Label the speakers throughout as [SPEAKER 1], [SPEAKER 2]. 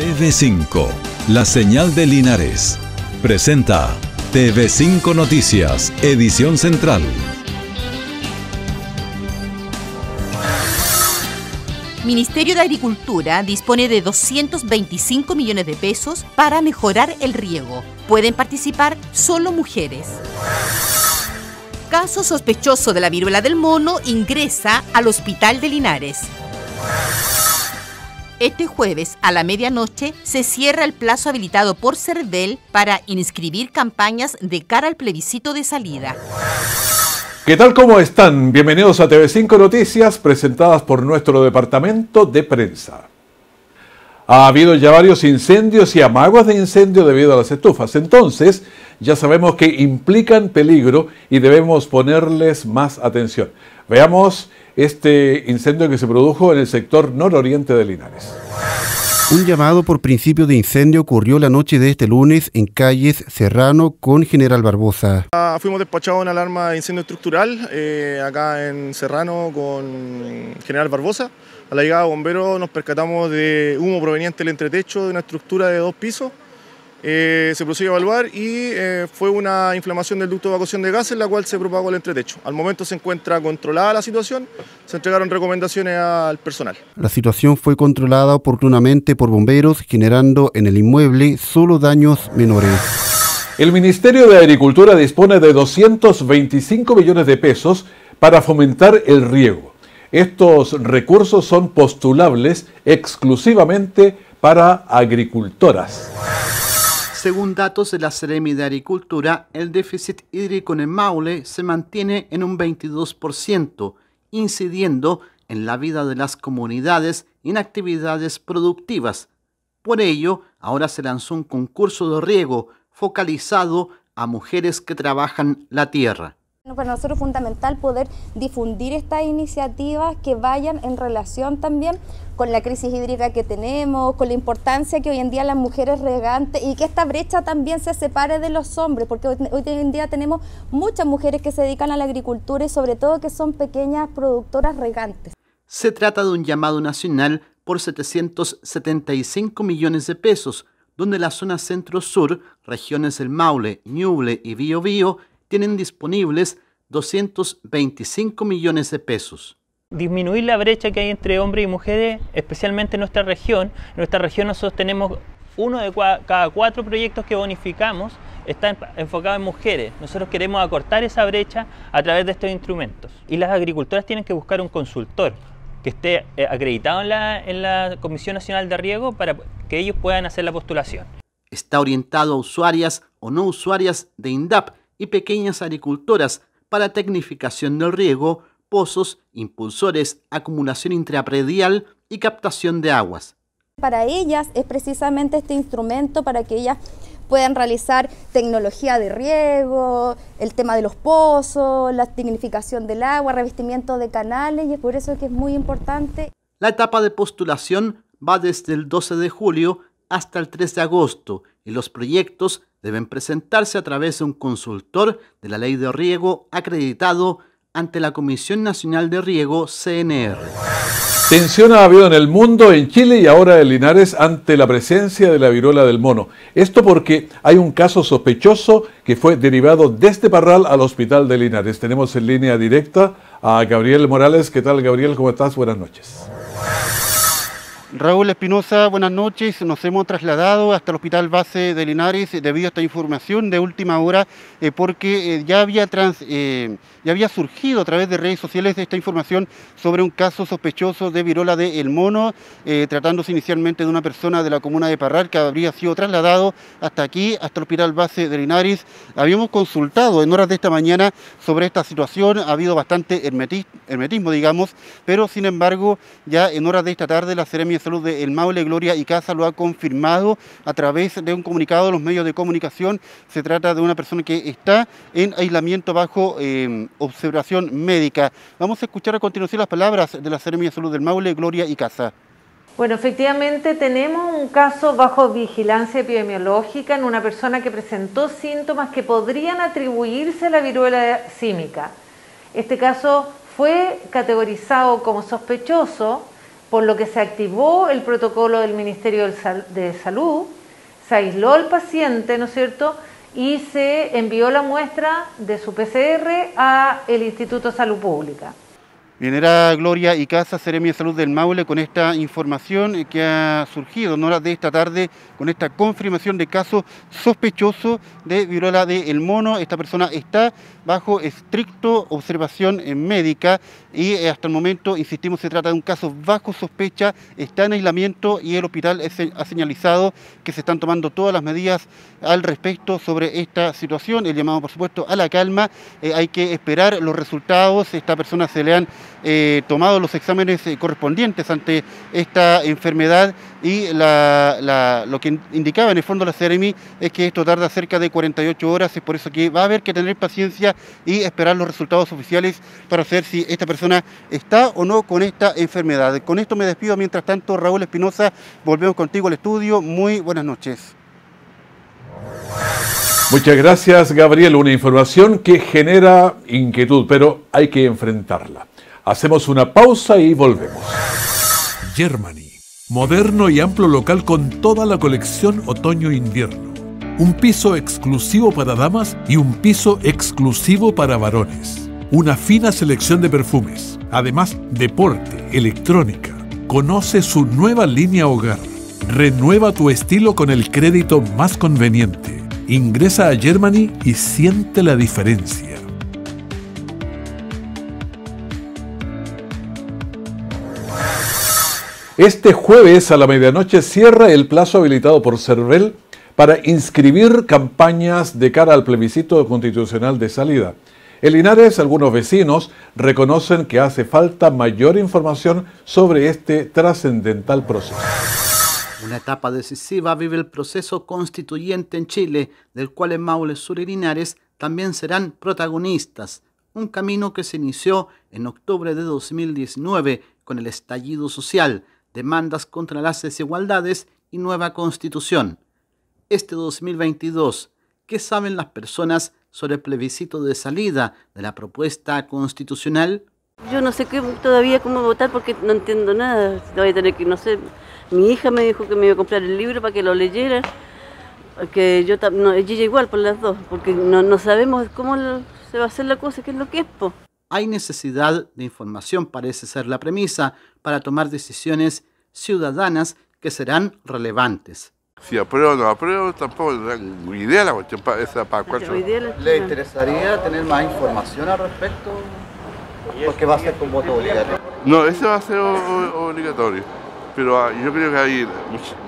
[SPEAKER 1] TV5, la señal de Linares, presenta TV5 Noticias, edición central.
[SPEAKER 2] Ministerio de Agricultura dispone de 225 millones de pesos para mejorar el riego. Pueden participar solo mujeres. Caso sospechoso de la viruela del mono ingresa al Hospital de Linares. Este jueves a la medianoche se cierra el plazo habilitado por CERVEL para inscribir campañas de cara al plebiscito de salida.
[SPEAKER 1] ¿Qué tal? ¿Cómo están? Bienvenidos a TV5 Noticias presentadas por nuestro departamento de prensa. Ha habido ya varios incendios y amagos de incendio debido a las estufas. Entonces, ya sabemos que implican peligro y debemos ponerles más atención. Veamos este incendio que se produjo en el sector nororiente de Linares.
[SPEAKER 3] Un llamado por principio de incendio ocurrió la noche de este lunes en calles Serrano con General Barbosa. Ah, fuimos despachados en alarma de incendio estructural eh, acá en Serrano con General Barbosa. A la llegada de bomberos nos percatamos de humo proveniente del entretecho de una estructura de dos pisos eh, se procedió a evaluar y eh, fue una inflamación del ducto de evacuación de gases, la cual se propagó el entretecho. Al momento se encuentra controlada la situación, se entregaron recomendaciones al personal. La situación fue controlada oportunamente por bomberos, generando en el inmueble solo daños menores.
[SPEAKER 1] El Ministerio de Agricultura dispone de 225 millones de pesos para fomentar el riego. Estos recursos son postulables exclusivamente para agricultoras.
[SPEAKER 4] Según datos de la Seremi de Agricultura, el déficit hídrico en el Maule se mantiene en un 22%, incidiendo en la vida de las comunidades y en actividades productivas. Por ello, ahora se lanzó un concurso de riego focalizado a mujeres que trabajan la tierra. Para nosotros es fundamental poder difundir estas iniciativas que vayan en relación también con la crisis hídrica que tenemos, con la importancia que hoy en día las mujeres regantes y que esta brecha también se separe de los hombres, porque hoy, en día tenemos muchas mujeres que se dedican a la agricultura y sobre todo que son pequeñas productoras regantes. Se trata de un llamado nacional por 775 millones de pesos, donde la zona centro-sur, regiones del Maule, Ñuble y Bío, tienen disponibles 225 millones de pesos.
[SPEAKER 5] Disminuir la brecha que hay entre hombres y mujeres, especialmente en nuestra región. En nuestra región nosotros tenemos uno de cada cuatro proyectos que bonificamos está enfocado en mujeres. Nosotros queremos acortar esa brecha a través de estos instrumentos. Y las agricultoras tienen que buscar un consultor que esté eh, acreditado en la, en la Comisión Nacional de Riego para que ellos puedan hacer la postulación.
[SPEAKER 4] Está orientado a usuarias o no usuarias de INDAP y pequeñas agricultoras para tecnificación del riego, pozos, impulsores, acumulación intrapredial y captación de aguas. Para ellas es precisamente este instrumento para que ellas puedan realizar tecnología de riego, el tema de los pozos, la tecnificación del agua, revestimiento de canales y es por eso que es muy importante. La etapa de postulación va desde el 12 de julio hasta el 3 de agosto los proyectos deben presentarse a través de un consultor de la ley de riego acreditado ante la Comisión Nacional de Riego, CNR.
[SPEAKER 1] Tensión ha habido en el mundo, en Chile y ahora en Linares ante la presencia de la viruela del mono. Esto porque hay un caso sospechoso que fue derivado desde este Parral al hospital de Linares. Tenemos en línea directa a Gabriel Morales. ¿Qué tal, Gabriel? ¿Cómo estás? Buenas noches. Raúl Espinosa, buenas noches. Nos hemos trasladado hasta el
[SPEAKER 3] Hospital Base de Linares debido a esta información de última hora eh, porque eh, eh, ya, había surgido a través de redes sociales esta información sobre un caso sospechoso de virola de El Mono, tratándose inicialmente de una persona de la comuna de Parral que habría sido trasladado hasta aquí, hasta el Hospital Base de Linares. Habíamos consultado en horas de esta mañana sobre esta situación, ha habido bastante hermetismo, digamos, pero sin embargo ya en horas de esta tarde la Ceremia Salud del Maule, Gloria y Casa, lo ha confirmado a través de un comunicado de los medios de comunicación. Se trata de una persona que está en aislamiento bajo em, observación médica. Vamos a escuchar a continuación las palabras de la ceremonia. de Salud del Maule, Gloria y Casa.
[SPEAKER 6] Bueno, efectivamente tenemos un caso bajo vigilancia epidemiológica en una persona que presentó síntomas que podrían atribuirse a la viruela símica. Este caso fue categorizado como sospechoso por lo que se activó el protocolo del Ministerio de Salud, se aisló al paciente, ¿no es cierto? Y se envió la muestra de su PCR a el Instituto de Salud Pública
[SPEAKER 3] era Gloria y Casa, Seremia de Salud del Maule, con esta información que ha surgido en horas de esta tarde, con esta confirmación de caso sospechoso de viruela del Mono. Esta persona está bajo estricto observación eh, médica y eh, hasta el momento, insistimos, se trata de un caso bajo sospecha, está en aislamiento y el hospital eh, ha señalizado que se están tomando todas las medidas al respecto sobre esta situación. El llamado, por supuesto, a la calma. hay que esperar los resultados. Esta persona se le han eh, tomado los exámenes eh, correspondientes ante esta enfermedad y lo que indicaba en el fondo la CRMI es que esto tarda cerca de 48 horas, es por eso que va a haber que tener paciencia y esperar los resultados oficiales para saber si esta persona está o no con esta enfermedad. Con esto me despido, mientras tanto Raúl Espinosa, volvemos contigo al estudio, muy buenas noches.
[SPEAKER 1] Muchas gracias Gabriel, una información que genera inquietud, pero hay que enfrentarla. Hacemos una pausa y volvemos. Germany, moderno y amplio local con toda la colección otoño-invierno. Un piso exclusivo para damas y un piso exclusivo para varones. Una fina selección de perfumes, además deporte, electrónica. Conoce su nueva línea hogar. Renueva tu estilo con el crédito más conveniente. Ingresa a Germany y siente la diferencia. Este jueves a la medianoche cierra el plazo habilitado por CERVEL para inscribir campañas de cara al plebiscito constitucional de salida. En Linares, algunos vecinos reconocen que hace falta mayor información sobre este trascendental proceso.
[SPEAKER 4] Una etapa decisiva vive el proceso constituyente en Chile, del cual en Maule Sur y Linares también serán protagonistas. Un camino que se inició en octubre de 2019 con el estallido social, demandas contra las desigualdades y nueva constitución. Este 2022, ¿qué saben las personas sobre el plebiscito de salida de la propuesta constitucional?
[SPEAKER 5] Yo no sé qué, todavía cómo votar porque no entiendo nada. Voy tener que, no sé, mi hija me dijo que me iba a comprar el libro para que lo leyera, que yo no, ella igual por las dos, porque no, no sabemos cómo se va a
[SPEAKER 4] hacer la cosa, qué es lo que es hay necesidad de información, parece ser la premisa, para tomar decisiones ciudadanas que serán relevantes.
[SPEAKER 1] Si apruebo o no apruebo, tampoco tengo idea la cuestión para,
[SPEAKER 4] ¿Le interesaría tener más información al respecto? Porque va a ser con voto obligatorio.
[SPEAKER 1] No, eso va a ser obligatorio. Pero ah, yo creo que hay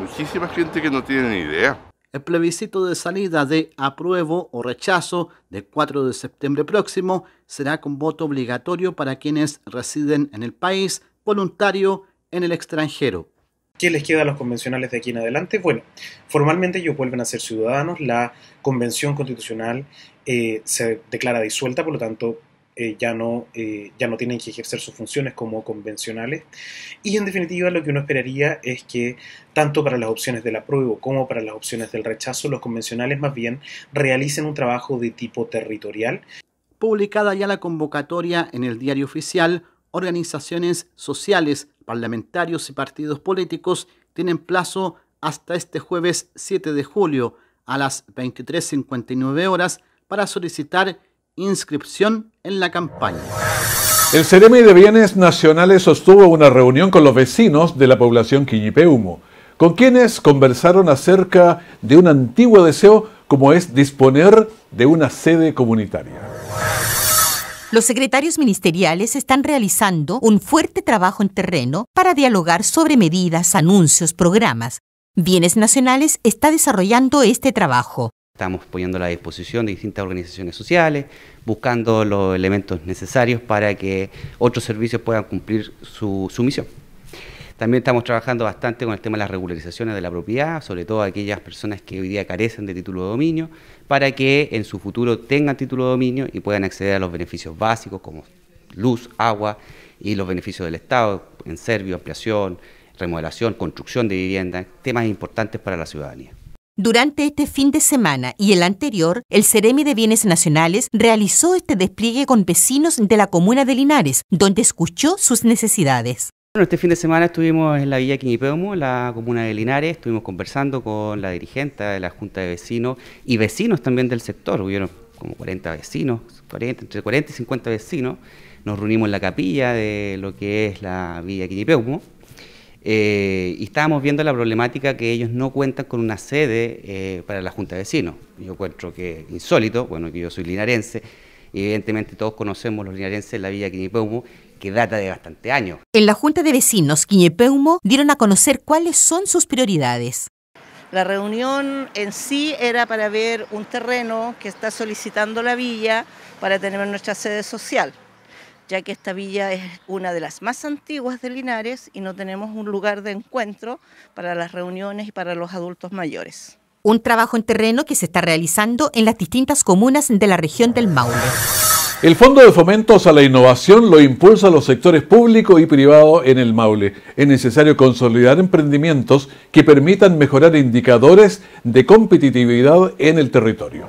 [SPEAKER 1] muchísima gente que no tiene ni idea
[SPEAKER 4] el plebiscito de salida de apruebo o rechazo del 4 de septiembre próximo será con voto obligatorio para quienes residen en el país, voluntario en el extranjero. ¿Qué les queda a los convencionales de aquí en adelante? Bueno, formalmente ellos vuelven a ser ciudadanos, la convención constitucional eh, se declara disuelta, por
[SPEAKER 5] lo tanto eh, ya, no, eh, ya no tienen que ejercer sus funciones como convencionales. Y en definitiva lo que uno esperaría es que tanto para las opciones del apruebo como para las opciones del rechazo, los convencionales más bien realicen un trabajo de tipo territorial.
[SPEAKER 4] Publicada ya la convocatoria en el diario oficial, organizaciones sociales, parlamentarios y partidos políticos tienen plazo hasta este jueves 7 de julio a las 23.59 horas para solicitar inscripción en la campaña.
[SPEAKER 1] El Ceremi de Bienes Nacionales sostuvo una reunión con los vecinos de la población Quillipeumo, con quienes conversaron acerca de un antiguo deseo como es disponer de una sede comunitaria.
[SPEAKER 2] Los secretarios ministeriales están realizando un fuerte trabajo en terreno para dialogar sobre medidas, anuncios, programas. Bienes Nacionales está desarrollando este trabajo.
[SPEAKER 5] Estamos poniendo a la disposición de distintas organizaciones sociales, buscando los elementos necesarios para que otros servicios puedan cumplir su, misión. También estamos trabajando bastante con el tema de las regularizaciones de la propiedad, sobre todo aquellas personas que hoy día carecen de título de dominio, para que en su futuro tengan título de dominio y puedan acceder a los beneficios básicos como luz, agua y los beneficios del Estado en serbio ampliación, remodelación, construcción de vivienda, temas importantes para la ciudadanía.
[SPEAKER 2] Durante este fin de semana y el anterior, el Ceremi de Bienes Nacionales realizó este despliegue con vecinos de la comuna de Linares, donde escuchó sus necesidades. este fin
[SPEAKER 5] de semana estuvimos en la Villa Quinipeumo, la comuna de Linares, estuvimos conversando con la dirigente de la Junta de Vecinos y vecinos también del sector, hubieron como 40 vecinos, 40, entre 40 y 50 vecinos, nos reunimos en la capilla de lo que es la Villa Quinipeumo, eh, y estábamos viendo la problemática que ellos no cuentan con una sede eh, para la Junta de Vecinos. Yo encuentro que insólito, bueno, que yo soy linarense, evidentemente todos conocemos los linarenses la Villa Quiñepeumo, que data de bastante años.
[SPEAKER 2] En la Junta de Vecinos Quiñepeumo dieron a conocer cuáles son sus prioridades. La
[SPEAKER 6] reunión en sí era para ver un terreno que está solicitando la villa para tener nuestra sede social ya que esta villa es una de las más antiguas de Linares y no tenemos un lugar de encuentro para las reuniones y para los adultos mayores.
[SPEAKER 2] Un trabajo en terreno que se está realizando en las distintas comunas de la región del Maule.
[SPEAKER 1] El Fondo de Fomentos a la Innovación lo impulsa a los sectores público y privado en el Maule. Es necesario consolidar emprendimientos que permitan mejorar indicadores de competitividad en el territorio.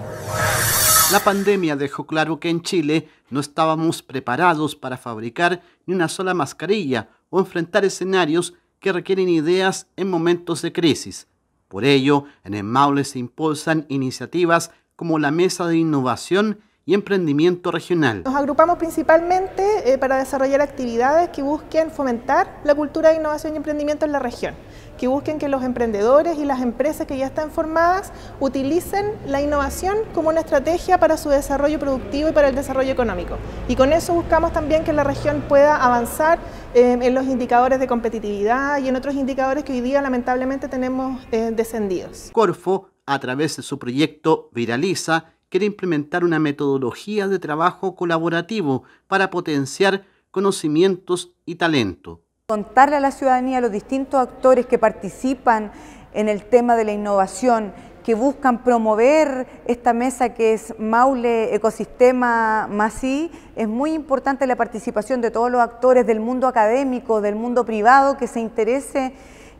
[SPEAKER 4] La pandemia dejó claro que en Chile no estábamos preparados para fabricar ni una sola mascarilla o enfrentar escenarios que requieren ideas en momentos de crisis. Por ello, en el Maule se impulsan iniciativas como la Mesa de Innovación y Emprendimiento Regional.
[SPEAKER 3] Nos
[SPEAKER 2] agrupamos principalmente eh, para desarrollar actividades que busquen fomentar la cultura de innovación y emprendimiento en la región que busquen que los emprendedores y las empresas que ya están formadas utilicen la innovación como una estrategia para su desarrollo productivo y para el desarrollo económico. Y con eso buscamos también que la región pueda avanzar eh, en los indicadores de competitividad y en otros indicadores que hoy día lamentablemente tenemos eh, descendidos.
[SPEAKER 4] Corfo, a través de su proyecto Viraliza, quiere implementar una metodología de trabajo colaborativo para potenciar conocimientos y talento
[SPEAKER 6] contarle a la ciudadanía, a los distintos actores que participan en el tema de la innovación, que buscan promover esta mesa que es Maule Ecosistema Masí, es muy importante la participación de todos los actores del mundo académico, del mundo privado, que se interese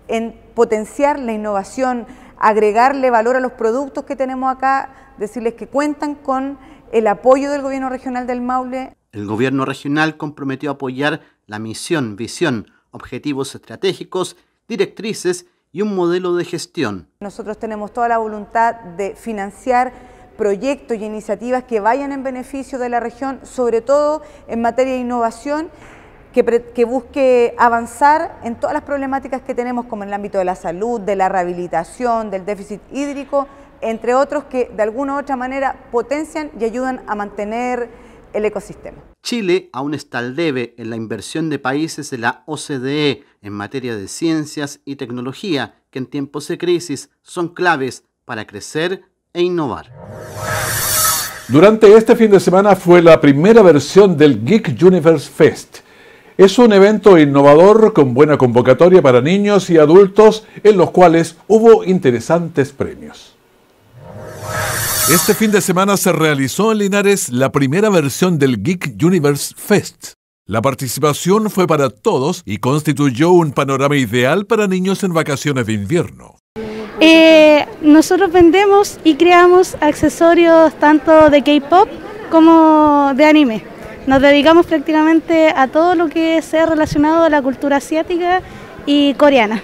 [SPEAKER 6] en potenciar la innovación, agregarle valor a los productos que tenemos acá, decirles que cuentan con el apoyo del gobierno regional del Maule.
[SPEAKER 4] El gobierno regional comprometió a apoyar la misión, visión, objetivos estratégicos, directrices y un modelo de gestión.
[SPEAKER 6] Nosotros tenemos toda la voluntad de financiar proyectos y iniciativas que vayan en beneficio de la región, sobre todo en materia de innovación, que, busque avanzar en todas las problemáticas que tenemos, como en el ámbito de la salud, de la rehabilitación, del déficit hídrico, entre otros que de alguna u otra manera potencian y ayudan a mantener el ecosistema.
[SPEAKER 4] Chile aún está al debe en la inversión de países de la OCDE en materia de ciencias y tecnología, que en tiempos de crisis son claves para crecer e innovar.
[SPEAKER 1] Durante este fin de semana fue la primera versión del Geek Universe Fest. Es un evento innovador con buena convocatoria para niños y adultos en los cuales hubo interesantes premios. Este fin de semana se realizó en Linares la primera versión del Geek Universe Fest. La participación fue para todos y constituyó un panorama ideal para niños en vacaciones de invierno.
[SPEAKER 2] Eh, nosotros vendemos y creamos accesorios tanto de K-pop como de anime. Nos dedicamos prácticamente a todo lo que sea relacionado a la cultura asiática y coreana.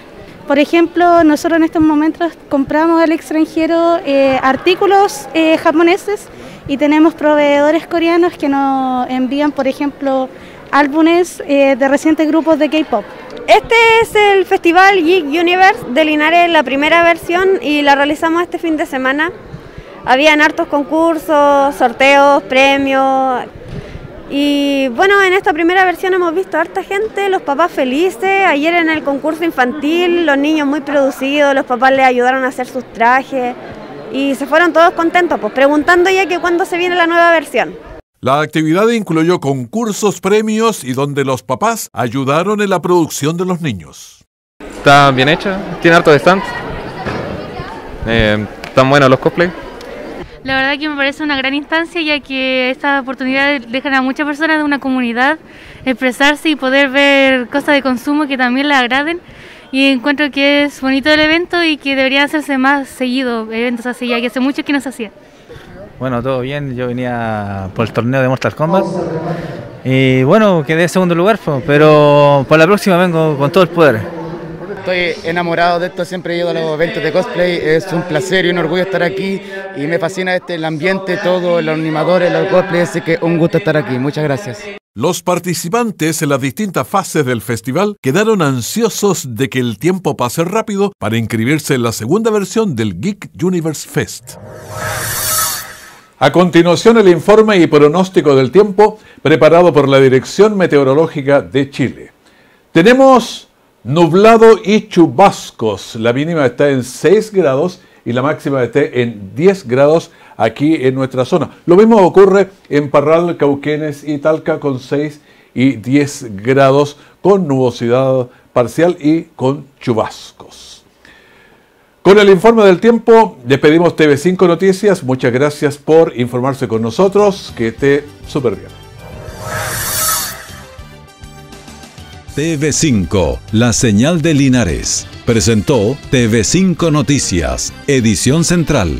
[SPEAKER 2] Por ejemplo, nosotros en estos momentos compramos al extranjero eh, artículos eh, japoneses y tenemos proveedores coreanos que nos envían, por ejemplo, álbumes eh, de recientes grupos de K-Pop. Este
[SPEAKER 3] es el Festival Geek Universe de Linares, la primera versión, y la realizamos este fin de semana. Habían hartos concursos, sorteos, premios, y bueno, en esta primera versión hemos visto harta gente, los papás felices, ayer en el concurso infantil, los niños muy producidos, los papás les ayudaron a hacer sus trajes y se fueron todos contentos, pues preguntando ya que cuándo se viene la nueva versión.
[SPEAKER 1] La actividad incluyó concursos, premios y donde los papás ayudaron en la producción de los niños. Está bien hecha, tiene harto de stand,
[SPEAKER 3] eh, están buenos los cosplays.
[SPEAKER 6] La verdad que me parece una gran instancia ya que esta oportunidad dejan a muchas personas de una comunidad expresarse y poder ver cosas de consumo que también les agraden y encuentro que es bonito el evento y que debería hacerse más seguido eventos así ya que hace mucho que no se hacía.
[SPEAKER 3] Bueno, todo bien, yo venía por el torneo de Mortal Kombat y bueno, quedé en segundo lugar, pero para la próxima vengo con todo el poder
[SPEAKER 4] estoy enamorado de esto, siempre he ido a los eventos de cosplay, es un placer y un orgullo estar aquí y me fascina este, el ambiente, todo, los animadores, los cosplay, así que un gusto estar aquí, muchas gracias.
[SPEAKER 1] Los participantes en las distintas fases del festival quedaron ansiosos de que el tiempo pase rápido para inscribirse en la segunda versión del Geek Universe Fest. A continuación el informe y pronóstico del tiempo preparado por la Dirección Meteorológica de Chile. Tenemos Nublado y chubascos. La mínima está en 6 grados y la máxima está en 10 grados aquí en nuestra zona. Lo mismo ocurre en Parral, Cauquenes y Talca con 6 y 10 grados con nubosidad parcial y con chubascos. Con el informe del tiempo, despedimos TV5 Noticias. Muchas gracias por informarse con nosotros. Que esté súper bien. TV5, la señal de Linares, presentó TV5 Noticias, edición central.